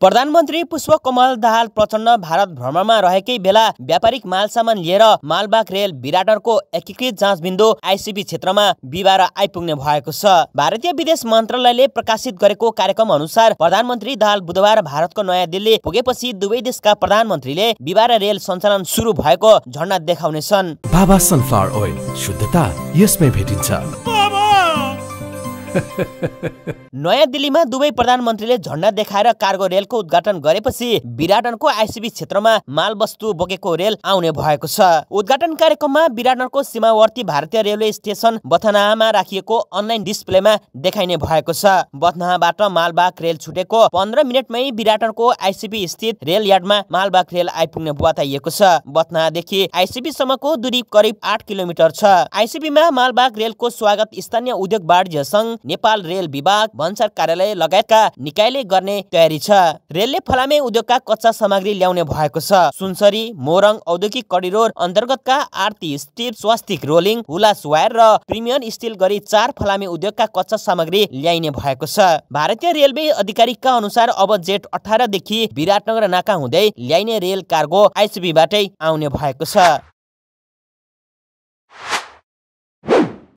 प्रधानमन्त्री पुष्प कमल दाहाल प्रचण्ड भारत भ्रमणमा रहेकै बेला व्यापारिक माल सामान लिएर मालबाग रेल विराटरको एकीकृत जाँच बिन्दु आइसिबी क्षेत्रमा बिहिबार आइपुग्ने भएको छ भारतीय विदेश मन्त्रालयले प्रकाशित गरेको कार्यक्रम अनुसार प्रधानमन्त्री दाहाल बुधबार भारतको नयाँ दिल्ली पुगेपछि दुवै देशका प्रधानमन्त्रीले बिहिबार रेल सञ्चालन सुरु भएको झण्डा देखाउनेछन् बाबा सनफ्लावर ओइल शुद्धता यसमै भेटिन्छ नयाँ दिल्लीमा दुवै प्रधानमन्त्रीले झण्डा देखाएर कार्गो रेलको उद्घाटन गरेपछि विराटनको आइसिबी क्षेत्रमा माल वस्तु बोकेको रेल आउने भएको छ उद्घाटन कार्यक्रममा विराटनको सीमावर्ती भारतीय रेलवे स्टेशन बथनाहामा राखिएको अनलाइन डिस्प्लेमा देखाइने भएको छ बथनाहाबाट मालबाग रेल छुटेको पन्ध्र मिनटमै विराटनको आइसिबी स्थित रेल यार्डमा मालबाग रेल आइपुग्ने बताइएको छ बथनाहादेखि सम्मको दूरी करिब आठ किलोमिटर छ आइसिबीमा मालबाग रेलको स्वागत स्थानीय उद्योग वाणिज्य संघ नेपाल रेल विभाग भन्सार कार्यालय लगायतका निकायले गर्ने तयारी छ रेलले फलामे उद्योगका कच्चा सामग्री ल्याउने भएको छ सुनसरी मोरङ औद्योगिक कडिरोड अन्तर्गतका Aarti steel Swastik rolling Hulas wire र प्रिमियम स्टिल गरी चार फलामे उद्योगका कच्चा सामग्री ल्याइने भएको छ भारतीय रेलवे अधिकारीका अनुसार अब जेट अठारदेखि विराटनगर नाका हुँदै ल्याइने रेल कार्गो आइसिबीबाटै आउने भएको छ